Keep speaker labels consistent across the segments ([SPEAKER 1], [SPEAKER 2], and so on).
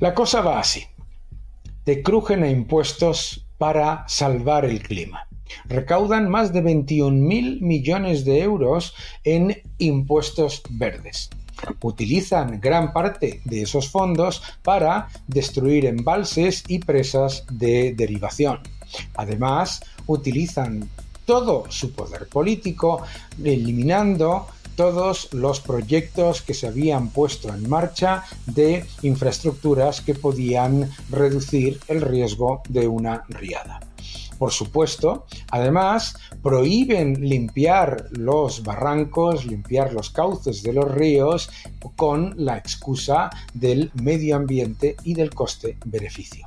[SPEAKER 1] La cosa va así. Te crujen a impuestos para salvar el clima. Recaudan más de 21 mil millones de euros en impuestos verdes. Utilizan gran parte de esos fondos para destruir embalses y presas de derivación. Además, utilizan todo su poder político eliminando todos los proyectos que se habían puesto en marcha de infraestructuras que podían reducir el riesgo de una riada por supuesto. Además, prohíben limpiar los barrancos, limpiar los cauces de los ríos con la excusa del medio ambiente y del coste-beneficio.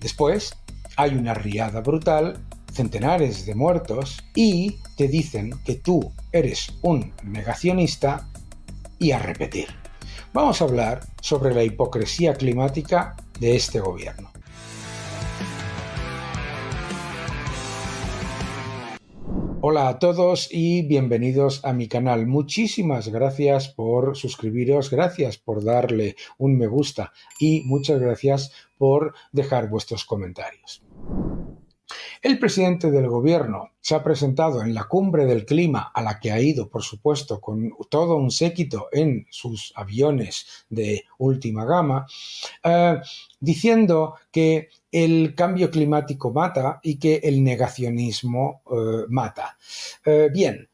[SPEAKER 1] Después, hay una riada brutal centenares de muertos y te dicen que tú eres un negacionista y a repetir. Vamos a hablar sobre la hipocresía climática de este gobierno. Hola a todos y bienvenidos a mi canal. Muchísimas gracias por suscribiros, gracias por darle un me gusta y muchas gracias por dejar vuestros comentarios. El presidente del gobierno se ha presentado en la cumbre del clima, a la que ha ido, por supuesto, con todo un séquito en sus aviones de última gama, eh, diciendo que el cambio climático mata y que el negacionismo eh, mata. Eh, bien,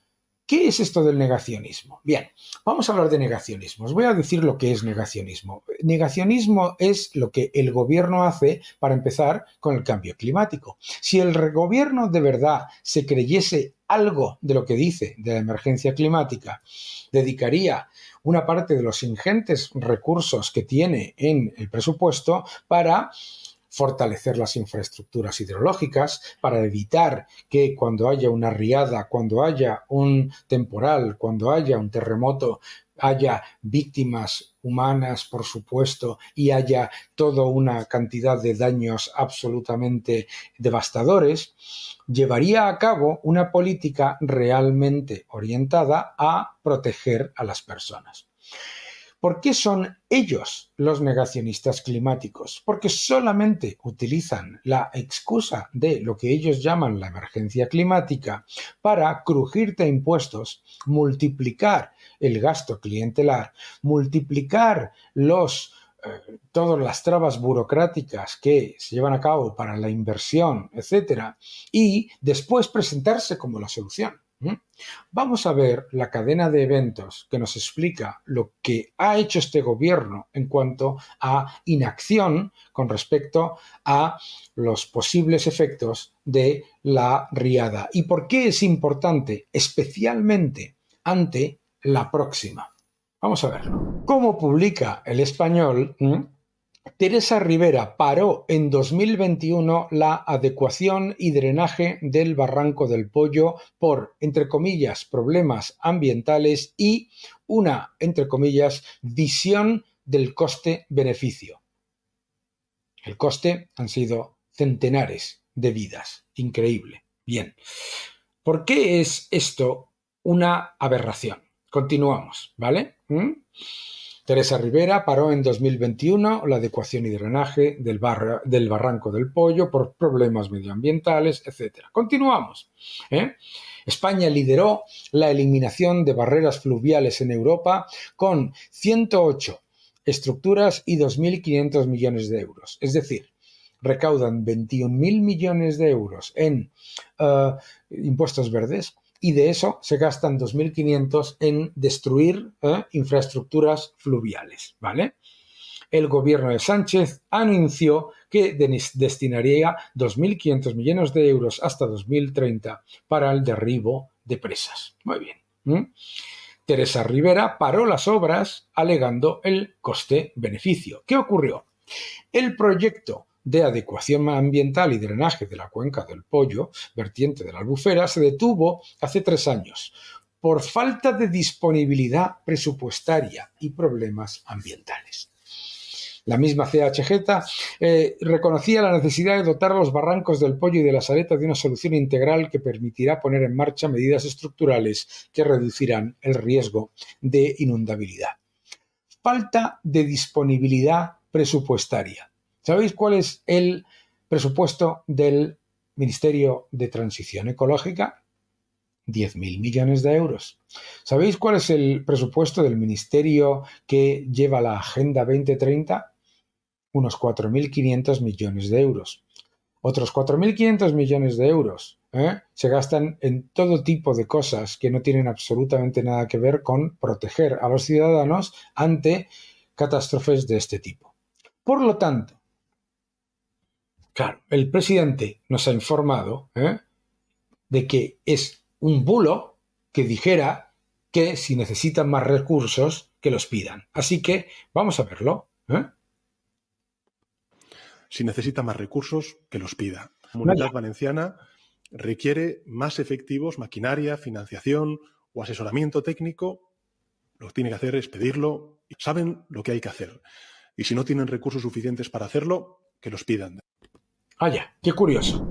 [SPEAKER 1] ¿Qué es esto del negacionismo? Bien, vamos a hablar de negacionismo. Os voy a decir lo que es negacionismo. Negacionismo es lo que el gobierno hace para empezar con el cambio climático. Si el gobierno de verdad se creyese algo de lo que dice de la emergencia climática, dedicaría una parte de los ingentes recursos que tiene en el presupuesto para fortalecer las infraestructuras hidrológicas, para evitar que cuando haya una riada, cuando haya un temporal, cuando haya un terremoto, haya víctimas humanas, por supuesto, y haya toda una cantidad de daños absolutamente devastadores, llevaría a cabo una política realmente orientada a proteger a las personas. ¿Por qué son ellos los negacionistas climáticos? Porque solamente utilizan la excusa de lo que ellos llaman la emergencia climática para crujirte impuestos, multiplicar el gasto clientelar, multiplicar los eh, todas las trabas burocráticas que se llevan a cabo para la inversión, etcétera, y después presentarse como la solución. ¿Mm? Vamos a ver la cadena de eventos que nos explica lo que ha hecho este gobierno en cuanto a inacción con respecto a los posibles efectos de la riada y por qué es importante, especialmente ante la próxima. Vamos a verlo. ¿Cómo publica el español Teresa Rivera paró en 2021 la adecuación y drenaje del Barranco del Pollo por, entre comillas, problemas ambientales y una, entre comillas, visión del coste-beneficio. El coste han sido centenares de vidas. Increíble. Bien. ¿Por qué es esto una aberración? Continuamos, ¿vale? ¿Mm? Teresa Rivera paró en 2021 la adecuación y drenaje del, barranco del Pollo por problemas medioambientales, etc. Continuamos. ¿eh? España lideró la eliminación de barreras fluviales en Europa con 108 estructuras y 2.500 millones de euros. Es decir, recaudan 21.000 millones de euros en eh, impuestos verdes y de eso se gastan 2.500 en destruir ¿eh? infraestructuras fluviales, ¿vale? El gobierno de Sánchez anunció que destinaría 2.500 millones de euros hasta 2030 para el derribo de presas. Muy bien. Teresa Rivera paró las obras alegando el coste-beneficio. ¿Qué ocurrió? El proyecto de adecuación ambiental y drenaje de la cuenca del Pollo, vertiente de la Albufera, se detuvo hace tres años por falta de disponibilidad presupuestaria y problemas ambientales. La misma CHG eh, reconocía la necesidad de dotar los barrancos del Pollo y de la Saleta de una solución integral que permitirá poner en marcha medidas estructurales que reducirán el riesgo de inundabilidad. Falta de disponibilidad presupuestaria. ¿Sabéis cuál es el presupuesto del Ministerio de Transición Ecológica? 10.000 millones de euros. ¿Sabéis cuál es el presupuesto del ministerio que lleva la Agenda 2030? Unos 4.500 millones de euros. Otros 4.500 millones de euros ¿eh? se gastan en todo tipo de cosas que no tienen absolutamente nada que ver con proteger a los ciudadanos ante catástrofes de este tipo. Por lo tanto, Claro, el presidente nos ha informado ¿eh? de que es un bulo que dijera que si necesitan más recursos, que los pidan. Así que vamos a verlo. ¿eh? Si necesita más recursos, que los pida. La comunidad valenciana requiere más efectivos, maquinaria, financiación o asesoramiento técnico. Lo que tiene que hacer es pedirlo y saben lo que hay que hacer. Y si no tienen recursos suficientes para hacerlo, que los pidan. Vaya, ah, qué curioso.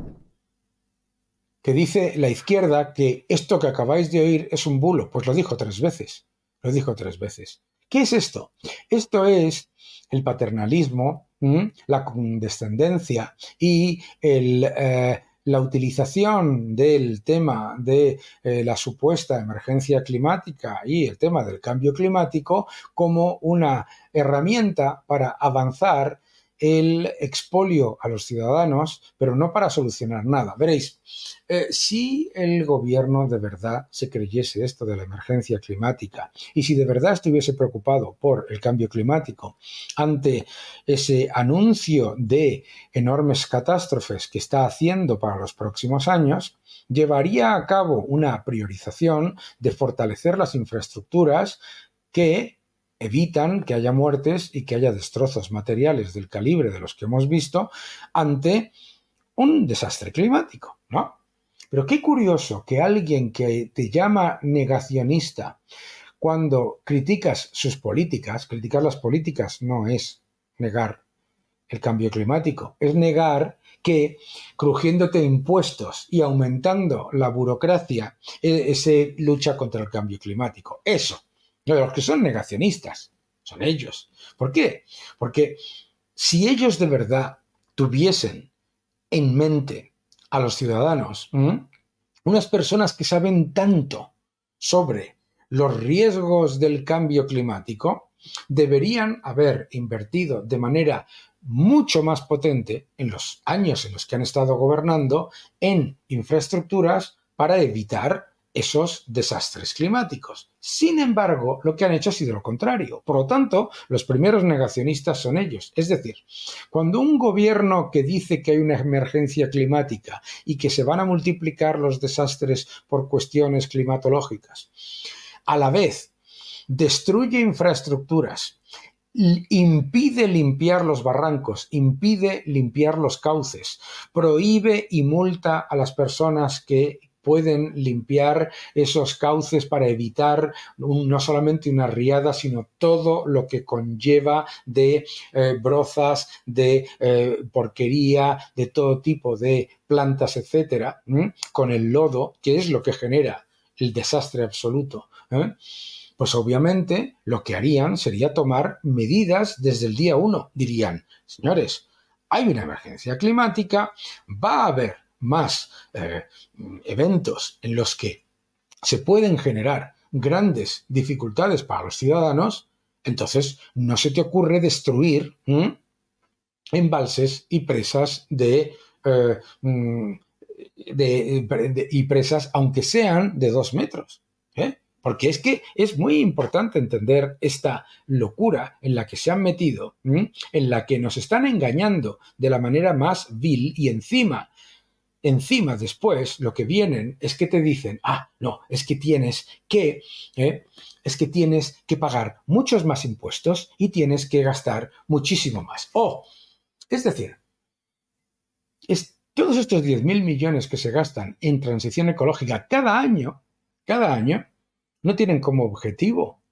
[SPEAKER 1] Que dice la izquierda que esto que acabáis de oír es un bulo. Pues lo dijo tres veces. Lo dijo tres veces. ¿Qué es esto? Esto es el paternalismo, la condescendencia y eh, la utilización del tema de eh, la supuesta emergencia climática y el tema del cambio climático como una herramienta para avanzar el expolio a los ciudadanos, pero no para solucionar nada. Veréis, eh, si el gobierno de verdad se creyese esto de la emergencia climática y si de verdad estuviese preocupado por el cambio climático ante ese anuncio de enormes catástrofes que está haciendo para los próximos años, llevaría a cabo una priorización de fortalecer las infraestructuras que evitan que haya muertes y que haya destrozos materiales del calibre de los que hemos visto ante un desastre climático, ¿no? Pero qué curioso que alguien que te llama negacionista cuando criticas sus políticas, criticar las políticas no es negar el cambio climático, es negar que crujiéndote impuestos y aumentando la burocracia e-, se lucha contra el cambio climático. Eso los que son negacionistas, son ellos. ¿Por qué? Porque si ellos de verdad tuviesen en mente a los ciudadanos, unas personas que saben tanto sobre los riesgos del cambio climático, deberían haber invertido de manera mucho más potente en los años en los que han estado gobernando en infraestructuras para evitar esos desastres climáticos. Sin embargo, lo que han hecho ha sido lo contrario. Por lo tanto, los primeros negacionistas son ellos. Es decir, cuando un gobierno que dice que hay una emergencia climática y que se van a multiplicar los desastres por cuestiones climatológicas, a la vez destruye infraestructuras, impide limpiar los barrancos, impide limpiar los cauces, prohíbe y multa a las personas que pueden limpiar esos cauces para evitar no solamente una riada, sino todo lo que conlleva de eh, brozas, de eh, porquería, de todo tipo de plantas, etcétera, con el lodo, que es lo que genera el desastre absoluto. ¿eh? Pues obviamente lo que harían sería tomar medidas desde el día uno. Dirían, señores, hay una emergencia climática, va a haber más eh, eventos en los que se pueden generar grandes dificultades para los ciudadanos, entonces no se te ocurre destruir embalses y presas eh, mm, de, y presas, aunque sean de dos metros. ¿eh? Porque es que es muy importante entender esta locura en la que se han metido, en la que nos están engañando de la manera más vil y encima encima después lo que vienen es que te dicen, ah, no, es que tienes que, eh, es que tienes que pagar muchos más impuestos y tienes que gastar muchísimo más. O, es decir, todos estos mil millones que se gastan en transición ecológica cada año, cada año, no tienen como objetivo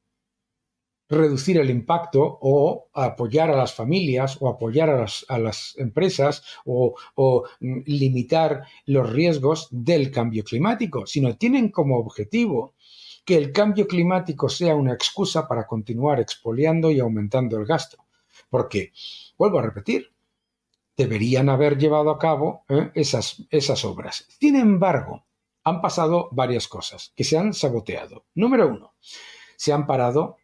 [SPEAKER 1] reducir el impacto o apoyar a las familias o apoyar a las, empresas o, mm, limitar los riesgos del cambio climático, sino tienen como objetivo que el cambio climático sea una excusa para continuar expoliando y aumentando el gasto. Porque, vuelvo a repetir, deberían haber llevado a cabo ¿eh? esas, esas obras. Sin embargo, han pasado varias cosas que se han saboteado. Número uno, se han parado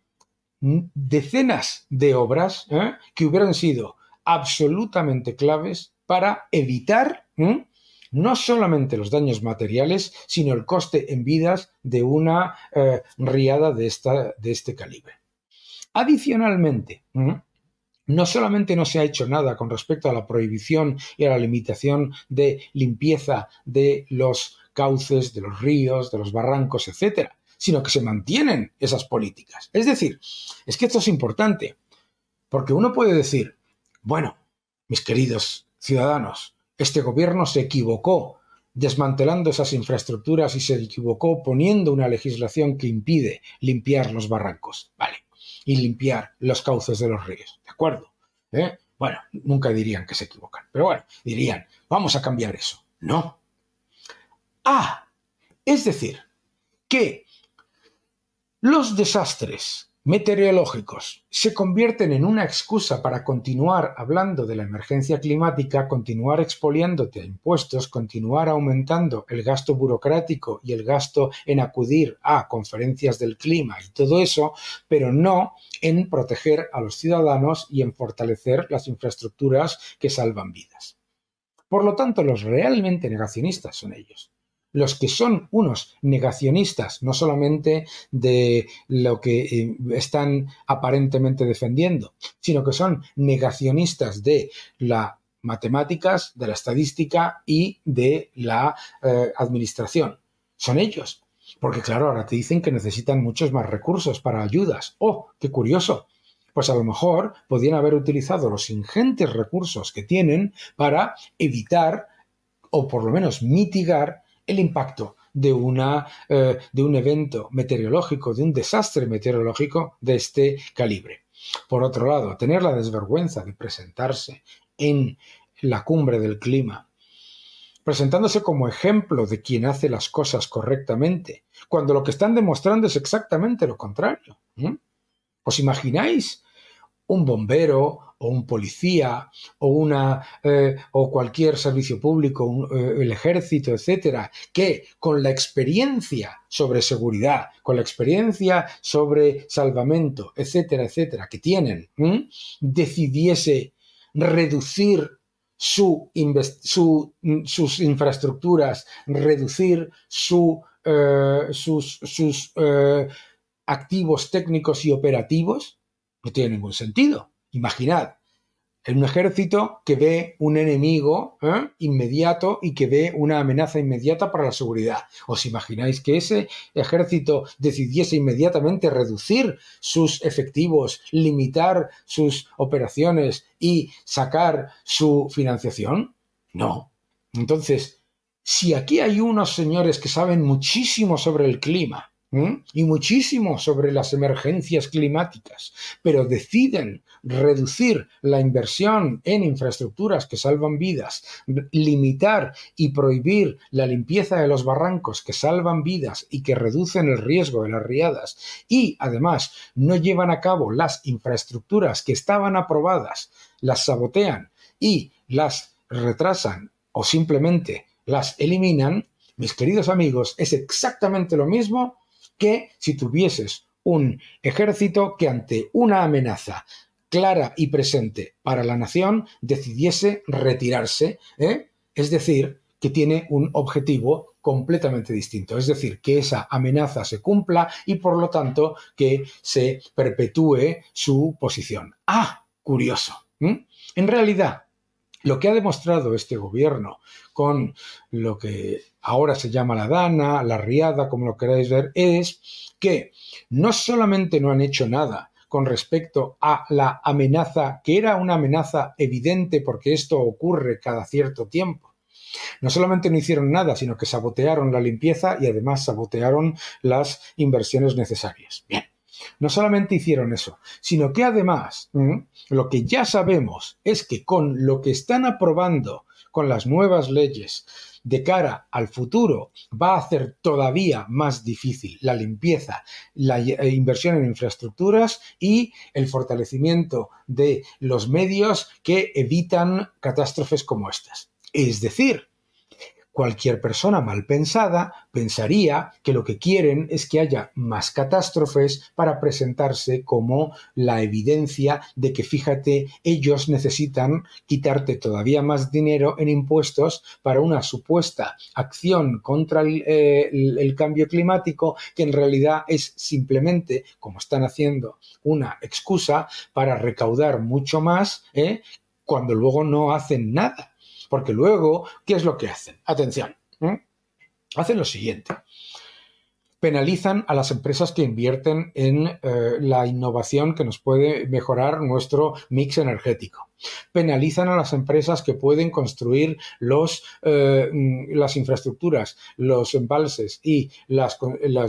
[SPEAKER 1] decenas de obras ¿eh? que hubieran sido absolutamente claves para evitar ¿eh? no solamente los daños materiales, sino el coste en vidas de una eh, riada de, de, este calibre. Adicionalmente, no solamente no se ha hecho nada con respecto a la prohibición y a la limitación de limpieza de los cauces, de los ríos, de los barrancos, etcétera, sino que se mantienen esas políticas. Es decir, es que esto es importante, porque uno puede decir, bueno, mis queridos ciudadanos, este gobierno se equivocó desmantelando esas infraestructuras y se equivocó poniendo una legislación que impide limpiar los barrancos, ¿vale? Y limpiar los cauces de los ríos, ¿de acuerdo? ¿Eh? Bueno, nunca dirían que se equivocan, pero bueno, dirían, vamos a cambiar eso. No. Ah, es decir, que los desastres meteorológicos se convierten en una excusa para continuar hablando de la emergencia climática, continuar expoliándote a impuestos, continuar aumentando el gasto burocrático y el gasto en acudir a conferencias del clima y todo eso, pero no en proteger a los ciudadanos y en fortalecer las infraestructuras que salvan vidas. Por lo tanto, los realmente negacionistas son ellos los que son unos negacionistas, no solamente de lo que eh, están aparentemente defendiendo, sino que son negacionistas de las matemáticas, de la estadística y de la eh, administración. Son ellos. Porque claro, ahora te dicen que necesitan muchos más recursos para ayudas. ¡Oh, qué curioso! pues a lo mejor podían haber utilizado los ingentes recursos que tienen para evitar o por lo menos mitigar el impacto de, una, eh, de un evento meteorológico, de un desastre meteorológico de este calibre. Por otro lado, tener la desvergüenza de presentarse en la cumbre del clima, presentándose como ejemplo de quien hace las cosas correctamente, cuando lo que están demostrando es exactamente lo contrario. ¿Os imagináis un bombero, o un policía o eh, o cualquier servicio público, eh, el ejército, etcétera, que con la experiencia sobre seguridad, con la experiencia sobre salvamento, etcétera, etcétera, que tienen, decidiese reducir mm, sus infraestructuras, reducir eh, sus, sus activos técnicos y operativos, no tiene ningún sentido. Imaginad, en un ejército que ve un enemigo ¿eh? inmediato y que ve una amenaza inmediata para la seguridad. ¿Os imagináis que ese ejército decidiese inmediatamente reducir sus efectivos, limitar sus operaciones y sacar su financiación? No. Entonces, si aquí hay unos señores que saben muchísimo sobre el clima, ¿Mm? y muchísimo sobre las emergencias climáticas, pero deciden reducir la inversión en infraestructuras que salvan vidas, limitar y prohibir la limpieza de los barrancos que salvan vidas y que reducen el riesgo de las riadas, y además no llevan a cabo las infraestructuras que estaban aprobadas, las sabotean y las retrasan o simplemente las eliminan, mis queridos amigos, es exactamente lo mismo que si tuvieses un ejército que ante una amenaza clara y presente para la nación decidiese retirarse, ¿eh? es decir, que tiene un objetivo completamente distinto, es decir, que esa amenaza se cumpla y por lo tanto que se perpetúe su posición. Ah, curioso. En realidad, lo que ha demostrado este gobierno con lo que ahora se llama la Dana, la Riada, como lo queráis ver, es que no solamente no han hecho nada con respecto a la amenaza, que era una amenaza evidente porque esto ocurre cada cierto tiempo. No solamente no hicieron nada, sino que sabotearon la limpieza y además sabotearon las inversiones necesarias. Bien. No solamente hicieron eso, sino que además lo que ya sabemos es que con lo que están aprobando, con las nuevas leyes, de cara al futuro va a hacer todavía más difícil la limpieza, la eh, inversión en infraestructuras y el fortalecimiento de los medios que evitan catástrofes como estas. Es decir, Cualquier persona mal pensada pensaría que lo que quieren es que haya más catástrofes para presentarse como la evidencia de que, fíjate, ellos necesitan quitarte todavía más dinero en impuestos para una supuesta acción contra el, eh, cambio climático, que en realidad es simplemente, como están haciendo, una excusa para recaudar mucho más ¿eh? cuando luego no hacen nada. Porque luego, ¿qué es lo que hacen? Atención. Hacen lo siguiente. Penalizan a las empresas que invierten en eh, la innovación que nos puede mejorar nuestro mix energético penalizan a las empresas que pueden construir eh, mm, las infraestructuras, los embalses y las,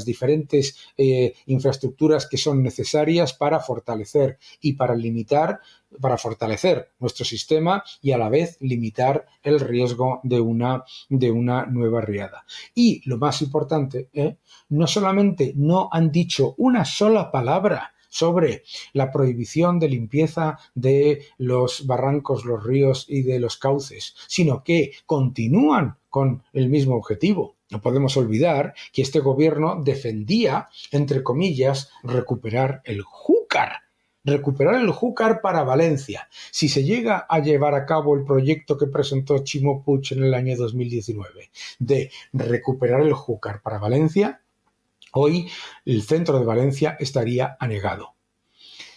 [SPEAKER 1] diferentes eh, infraestructuras que son necesarias para fortalecer y para limitar, para fortalecer nuestro sistema y a la vez limitar el riesgo de una, nueva riada. Y lo más importante, ¿eh? no solamente no han dicho una sola palabra sobre la prohibición de limpieza de los barrancos, los ríos y de los cauces, sino que continúan con el mismo objetivo. No podemos olvidar que este gobierno defendía, entre comillas, recuperar el Júcar, recuperar el Júcar para Valencia, si se llega a llevar a cabo el proyecto que presentó Chimo en el año 2019 de recuperar el Júcar para Valencia, Hoy el centro de Valencia estaría anegado.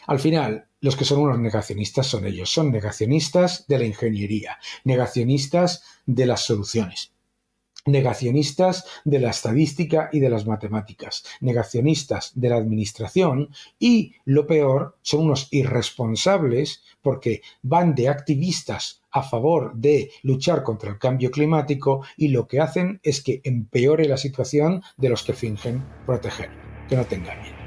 [SPEAKER 1] Al final, los que son unos negacionistas son ellos, son negacionistas de la ingeniería, negacionistas de las soluciones negacionistas de la estadística y de las matemáticas, negacionistas de la administración y, lo peor, son unos irresponsables porque van de activistas a favor de luchar contra el cambio climático y lo que hacen es que empeore la situación de los que fingen proteger. Que no te engañen.